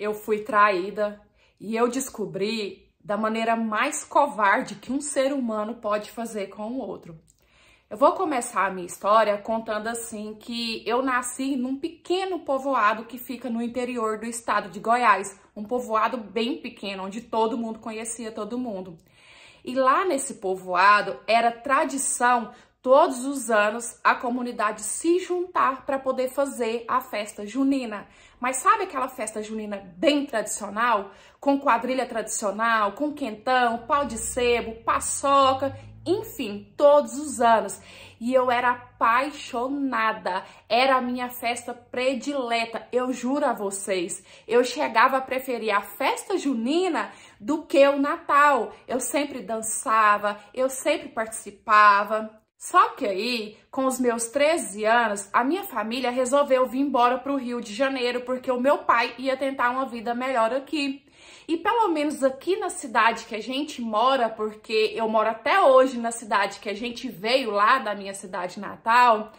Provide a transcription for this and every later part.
eu fui traída e eu descobri da maneira mais covarde que um ser humano pode fazer com o outro. Eu vou começar a minha história contando assim que eu nasci num pequeno povoado que fica no interior do estado de Goiás, um povoado bem pequeno onde todo mundo conhecia todo mundo. E lá nesse povoado era tradição todos os anos a comunidade se juntar para poder fazer a festa junina. Mas sabe aquela festa junina bem tradicional? Com quadrilha tradicional, com quentão, pau de sebo, paçoca, enfim, todos os anos. E eu era apaixonada, era a minha festa predileta, eu juro a vocês. Eu chegava a preferir a festa junina do que o Natal. Eu sempre dançava, eu sempre participava, só que aí, com os meus 13 anos, a minha família resolveu vir embora para o Rio de Janeiro porque o meu pai ia tentar uma vida melhor aqui. E pelo menos aqui na cidade que a gente mora, porque eu moro até hoje na cidade que a gente veio lá da minha cidade natal,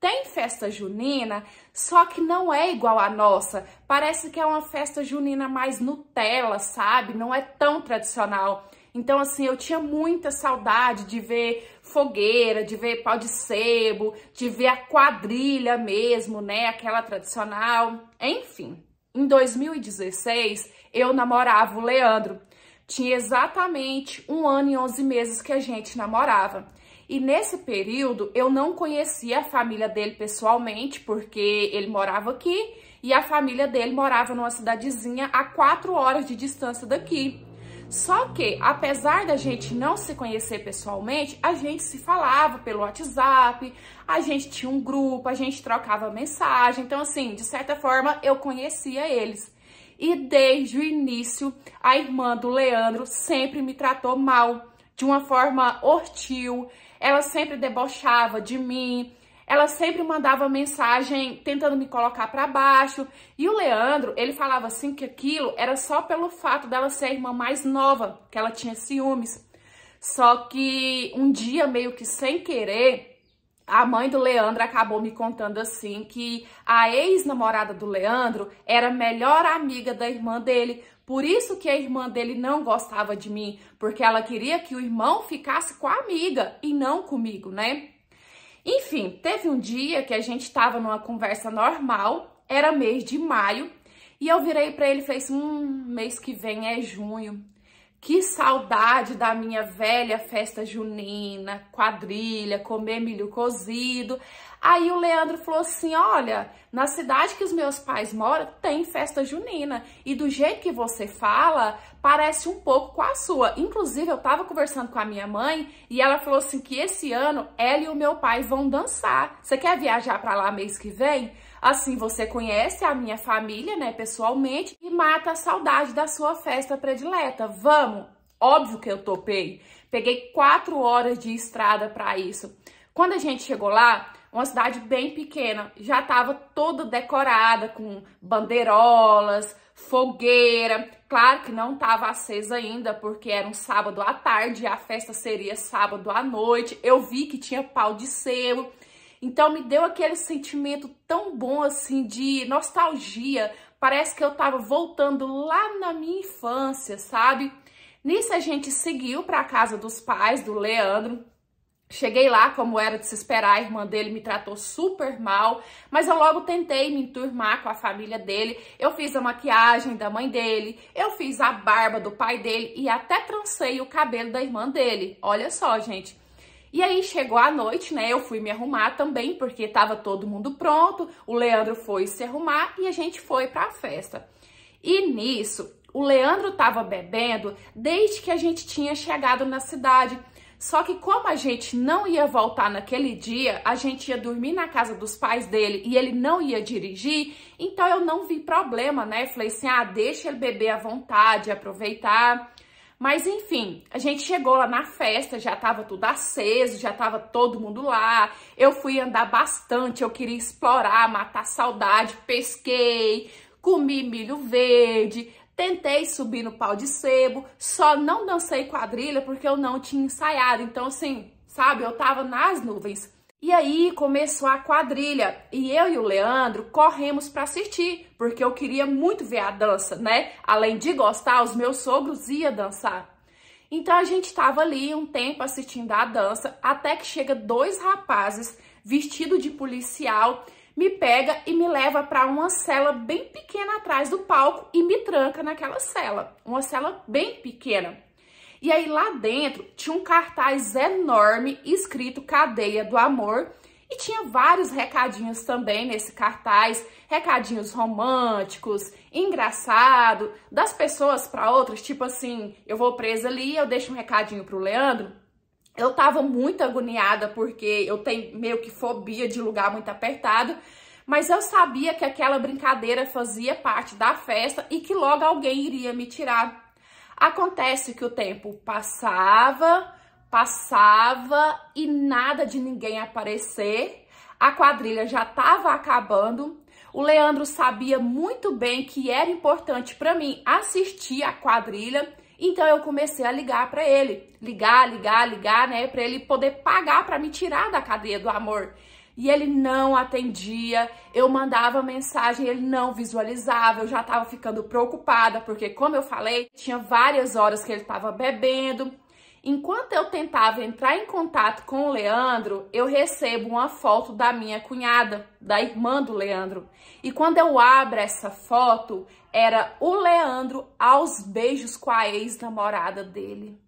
tem festa junina, só que não é igual à nossa. Parece que é uma festa junina mais Nutella, sabe? Não é tão tradicional. Então, assim, eu tinha muita saudade de ver fogueira, de ver pau de sebo, de ver a quadrilha mesmo, né? Aquela tradicional. Enfim, em 2016 eu namorava o Leandro. Tinha exatamente um ano e onze meses que a gente namorava. E nesse período eu não conhecia a família dele pessoalmente, porque ele morava aqui e a família dele morava numa cidadezinha a quatro horas de distância daqui. Só que, apesar da gente não se conhecer pessoalmente, a gente se falava pelo WhatsApp, a gente tinha um grupo, a gente trocava mensagem. Então, assim, de certa forma, eu conhecia eles. E desde o início, a irmã do Leandro sempre me tratou mal, de uma forma hostil. Ela sempre debochava de mim, ela sempre mandava mensagem tentando me colocar para baixo. E o Leandro, ele falava assim que aquilo era só pelo fato dela ser a irmã mais nova, que ela tinha ciúmes. Só que um dia, meio que sem querer, a mãe do Leandro acabou me contando assim que a ex-namorada do Leandro era melhor amiga da irmã dele. Por isso que a irmã dele não gostava de mim, porque ela queria que o irmão ficasse com a amiga e não comigo, né? Enfim, teve um dia que a gente estava numa conversa normal, era mês de maio, e eu virei para ele e falei assim: hum, mês que vem é junho. Que saudade da minha velha festa junina, quadrilha, comer milho cozido. Aí o Leandro falou assim: Olha, na cidade que os meus pais moram, tem festa junina. E do jeito que você fala, parece um pouco com a sua. Inclusive, eu tava conversando com a minha mãe e ela falou assim: que esse ano ela e o meu pai vão dançar. Você quer viajar para lá mês que vem? Assim você conhece a minha família, né, pessoalmente, e mata a saudade da sua festa predileta. Vamos! Óbvio que eu topei. Peguei quatro horas de estrada para isso. Quando a gente chegou lá, uma cidade bem pequena, já estava toda decorada com bandeirolas, fogueira. Claro que não estava acesa ainda, porque era um sábado à tarde, a festa seria sábado à noite. Eu vi que tinha pau de selo. Então me deu aquele sentimento tão bom assim de nostalgia. Parece que eu tava voltando lá na minha infância, sabe? Nisso a gente seguiu para a casa dos pais do Leandro. Cheguei lá, como era de se esperar, a irmã dele me tratou super mal, mas eu logo tentei me enturmar com a família dele. Eu fiz a maquiagem da mãe dele, eu fiz a barba do pai dele e até trancei o cabelo da irmã dele. Olha só, gente. E aí chegou a noite, né? Eu fui me arrumar também, porque tava todo mundo pronto. O Leandro foi se arrumar e a gente foi para a festa. E nisso, o Leandro tava bebendo desde que a gente tinha chegado na cidade. Só que como a gente não ia voltar naquele dia, a gente ia dormir na casa dos pais dele e ele não ia dirigir, então eu não vi problema, né? Falei assim: "Ah, deixa ele beber à vontade, aproveitar". Mas enfim, a gente chegou lá na festa, já tava tudo aceso, já tava todo mundo lá. Eu fui andar bastante, eu queria explorar, matar saudade, pesquei, comi milho verde, Tentei subir no pau de sebo, só não dancei quadrilha porque eu não tinha ensaiado. Então, assim, sabe, eu tava nas nuvens. E aí começou a quadrilha e eu e o Leandro corremos para assistir, porque eu queria muito ver a dança, né? Além de gostar, os meus sogros iam dançar. Então a gente estava ali um tempo assistindo a dança, até que chega dois rapazes vestidos de policial, me pega e me leva para uma cela bem pequena atrás do palco e me tranca naquela cela, uma cela bem pequena. E aí lá dentro tinha um cartaz enorme escrito Cadeia do Amor e tinha vários recadinhos também nesse cartaz, recadinhos românticos, engraçado, das pessoas para outras, tipo assim, eu vou presa ali, eu deixo um recadinho pro Leandro. Eu tava muito agoniada porque eu tenho meio que fobia de lugar muito apertado, mas eu sabia que aquela brincadeira fazia parte da festa e que logo alguém iria me tirar Acontece que o tempo passava, passava e nada de ninguém aparecer. A quadrilha já estava acabando. O Leandro sabia muito bem que era importante para mim assistir a quadrilha, então eu comecei a ligar para ele, ligar, ligar, ligar, né, para ele poder pagar para me tirar da cadeia do amor e ele não atendia. Eu mandava mensagem, ele não visualizava. Eu já estava ficando preocupada, porque, como eu falei, tinha várias horas que ele estava bebendo. Enquanto eu tentava entrar em contato com o Leandro, eu recebo uma foto da minha cunhada, da irmã do Leandro. E quando eu abro essa foto, era o Leandro aos beijos com a ex-namorada dele.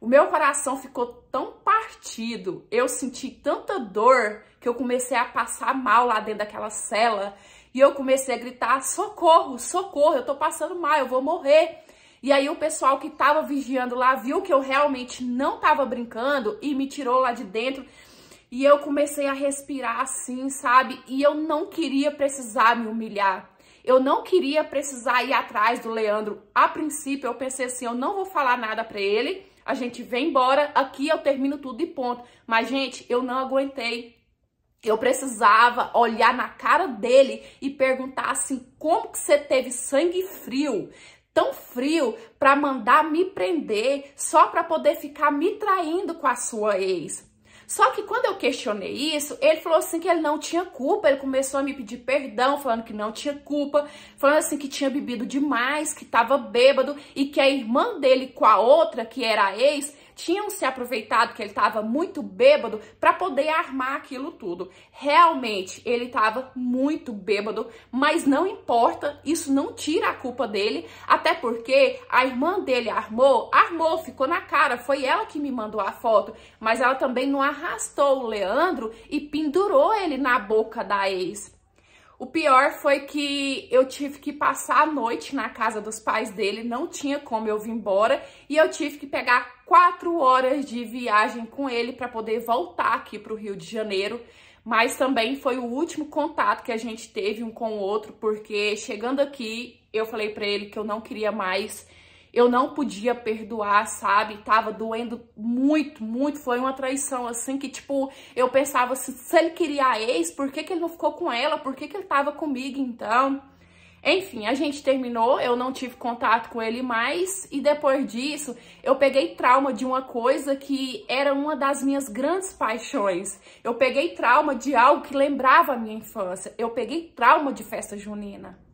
O meu coração ficou tão partido, eu senti tanta dor que eu comecei a passar mal lá dentro daquela cela e eu comecei a gritar: socorro, socorro, eu tô passando mal, eu vou morrer. E aí o pessoal que tava vigiando lá viu que eu realmente não tava brincando e me tirou lá de dentro. E eu comecei a respirar assim, sabe? E eu não queria precisar me humilhar. Eu não queria precisar ir atrás do Leandro. A princípio eu pensei assim, eu não vou falar nada para ele a gente vem embora, aqui eu termino tudo e ponto. Mas, gente, eu não aguentei. Eu precisava olhar na cara dele e perguntar assim, como que você teve sangue frio? tão frio para mandar me prender só para poder ficar me traindo com a sua ex. Só que quando eu questionei isso, ele falou assim que ele não tinha culpa, ele começou a me pedir perdão, falando que não tinha culpa, falando assim que tinha bebido demais, que tava bêbado e que a irmã dele com a outra, que era a ex, tinham se aproveitado que ele estava muito bêbado para poder armar aquilo tudo. Realmente, ele estava muito bêbado, mas não importa, isso não tira a culpa dele, até porque a irmã dele armou, armou, ficou na cara, foi ela que me mandou a foto, mas ela também não arrastou o Leandro e pendurou ele na boca da ex. O pior foi que eu tive que passar a noite na casa dos pais dele, não tinha como eu vir embora, e eu tive que pegar quatro horas de viagem com ele para poder voltar aqui para o Rio de Janeiro. Mas também foi o último contato que a gente teve um com o outro, porque chegando aqui eu falei para ele que eu não queria mais eu não podia perdoar, sabe? Tava doendo muito, muito. Foi uma traição, assim, que, tipo, eu pensava assim, se ele queria a ex, por que, que ele não ficou com ela? Por que, que ele tava comigo, então? Enfim, a gente terminou, eu não tive contato com ele mais, e depois disso eu peguei trauma de uma coisa que era uma das minhas grandes paixões. Eu peguei trauma de algo que lembrava a minha infância. Eu peguei trauma de festa junina.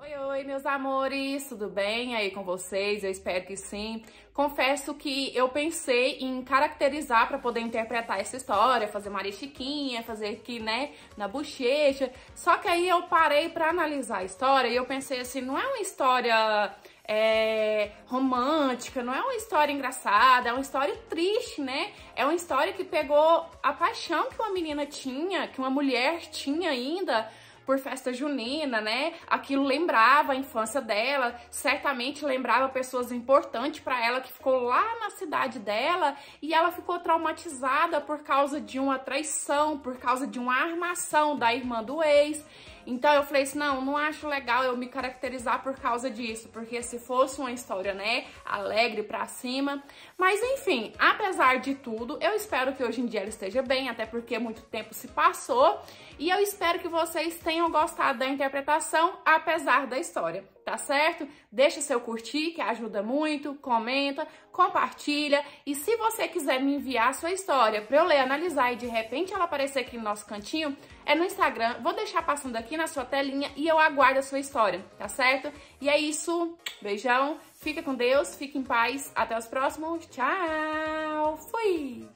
Oi, oi, meus amores, tudo bem aí com vocês? Eu espero que sim. Confesso que eu pensei em caracterizar para poder interpretar essa história, fazer Maria Chiquinha, fazer aqui, né, na bochecha. Só que aí eu parei para analisar a história e eu pensei assim, não é uma história é, romântica, não é uma história engraçada, é uma história triste, né? É uma história que pegou a paixão que uma menina tinha, que uma mulher tinha ainda por festa junina, né? Aquilo lembrava a infância dela, certamente lembrava pessoas importantes para ela que ficou lá na cidade dela e ela ficou traumatizada por causa de uma traição, por causa de uma armação da irmã do ex. Então eu falei assim, não, não acho legal eu me caracterizar por causa disso, porque se fosse uma história, né, alegre pra cima. Mas enfim, apesar de tudo, eu espero que hoje em dia ela esteja bem, até porque muito tempo se passou, e eu espero que vocês tenham gostado da interpretação, apesar da história tá certo? Deixa seu curtir, que ajuda muito, comenta, compartilha. E se você quiser me enviar a sua história para eu ler, analisar e de repente ela aparecer aqui no nosso cantinho, é no Instagram. Vou deixar passando aqui na sua telinha e eu aguardo a sua história, tá certo? E é isso. Beijão, fica com Deus, fique em paz. Até os próximos. Tchau. Fui.